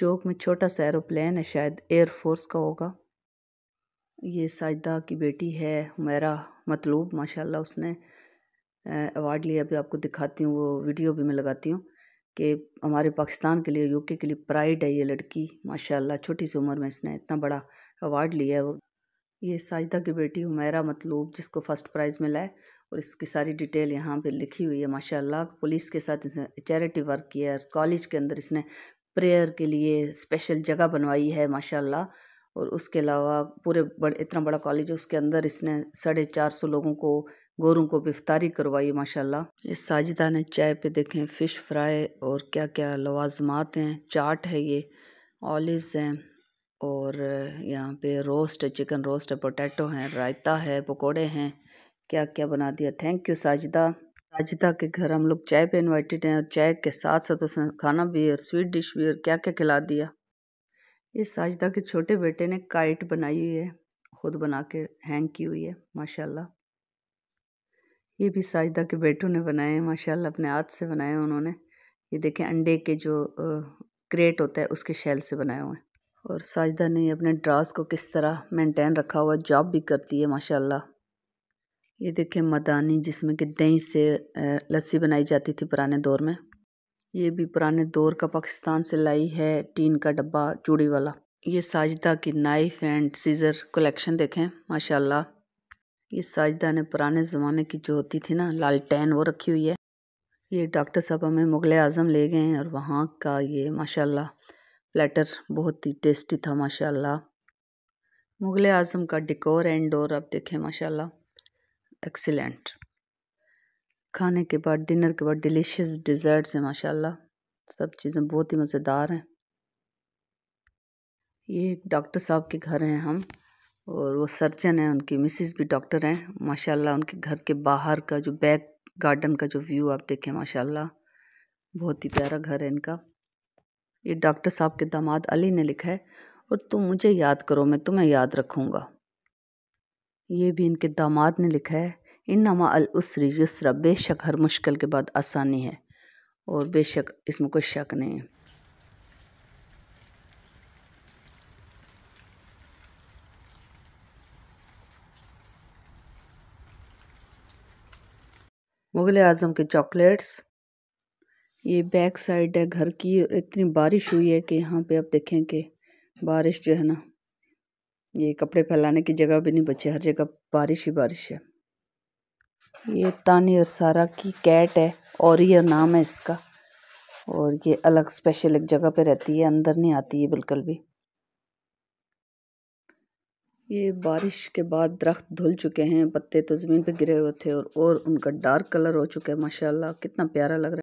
चौक में छोटा सा एरोप्लेन है शायद एयरफोर्स का होगा ये साजदा की बेटी है मेरा मतलूब माशाल्लाह उसने अवार्ड लिया अभी आपको दिखाती हूँ वो वीडियो भी मैं लगाती हूँ कि हमारे पाकिस्तान के लिए यूके के लिए प्राइड है ये लड़की माशाल्लाह छोटी सी उम्र में इसने इतना बड़ा अवार्ड लिया है वो ये साजदा की बेटी हुमेरा मतलूब जिसको फ़र्स्ट प्राइज़ मिला है और इसकी सारी डिटेल यहाँ पे लिखी हुई है माशाल्लाह पुलिस के साथ इसने चैरिटी वर्क किया है कॉलेज के अंदर इसने प्रेयर के लिए स्पेशल जगह बनवाई है माशाल्लाह और उसके अलावा पूरे बड़े इतना बड़ा कॉलेज है उसके अंदर इसने साढ़े चार सौ लोगों को गोरों को बिफ्तारी करवाई माशाल्लाह ये साजिदा ने चाय पे देखें फ़िश फ्राई और क्या क्या लवाजमात हैं चाट है ये ऑलिव्स हैं और यहाँ पे रोस्ट चिकन रोस्ट है पोटैटो हैं रायता है पकौड़े हैं क्या क्या बना दिया थैंक यू साजिदा राजिता के घर हम लोग चाय पे इनवाइटेड हैं और चाय के साथ साथ उसने खाना भी और स्वीट डिश भी और क्या क्या खिला दिया ये साजिदा के छोटे बेटे ने काइट बनाई हुई है खुद बना के हैंग की हुई है माशाल्लाह ये भी साजिदा के बेटों ने बनाए हैं माशाल्लाह अपने हाथ से बनाए हैं उन्होंने ये देखें अंडे के जो क्रेट होता है उसके शैल से बनाए हुए हैं और साजिदा ने अपने ड्रास को किस तरह मेनटेन रखा हुआ जॉब भी करती है माशाला ये देखें मदानी जिसमें कि दही से लस्सी बनाई जाती थी पुराने दौर में ये भी पुराने दौर का पाकिस्तान से लाई है टीन का डब्बा चूड़ी वाला ये साजदा की नाइफ़ एंड सीज़र कलेक्शन देखें माशाल्लाह ये साजदा ने पुराने ज़माने की जो होती थी ना लालटेन वो रखी हुई है ये डॉक्टर साहब हमें मुग़ल आज़म ले गए हैं और वहाँ का ये माशाल्लाह प्लेटर बहुत ही टेस्टी था माशाल्लाह मुग़ल आज़म का डिकोर एंड डोर आप देखें माशाल्लाह एक्सीलेंट खाने के बाद डिनर के बाद डिलीशियस डिज़र्ट्स हैं माशाल्लाह सब चीज़ें बहुत ही मज़ेदार हैं ये डॉक्टर साहब के घर हैं हम और वो सर्जन हैं उनकी मिसिस भी डॉक्टर हैं माशाल्लाह उनके घर के बाहर का जो बैक गार्डन का जो व्यू आप देखें माशाल्लाह बहुत ही प्यारा घर है इनका ये डॉक्टर साहब के दामाद अली ने लिखा है और तुम मुझे याद करो मैं तुम्हें याद रखूँगा ये भी इनके दामाद ने लिखा है इन नमा अलसरी युसरा बेशक हर मुश्किल के बाद आसानी है और बेशक इसमें कोई शक नहीं है मुग़ल आज़म के चॉकलेट्स ये बैक साइड है घर की और इतनी बारिश हुई है कि यहाँ पे आप देखें कि बारिश जो है ना ये कपड़े फैलाने की जगह भी नहीं बची हर जगह बारिश ही बारिश है ये तानी और सारा की कैट है और ये नाम है इसका और ये अलग स्पेशल एक जगह पे रहती है अंदर नहीं आती है बिल्कुल भी ये बारिश के बाद दरख्त धुल चुके हैं पत्ते तो ज़मीन पे गिरे हुए थे और और उनका डार्क कलर हो चुका है माशाल्लाह कितना प्यारा लग रहा है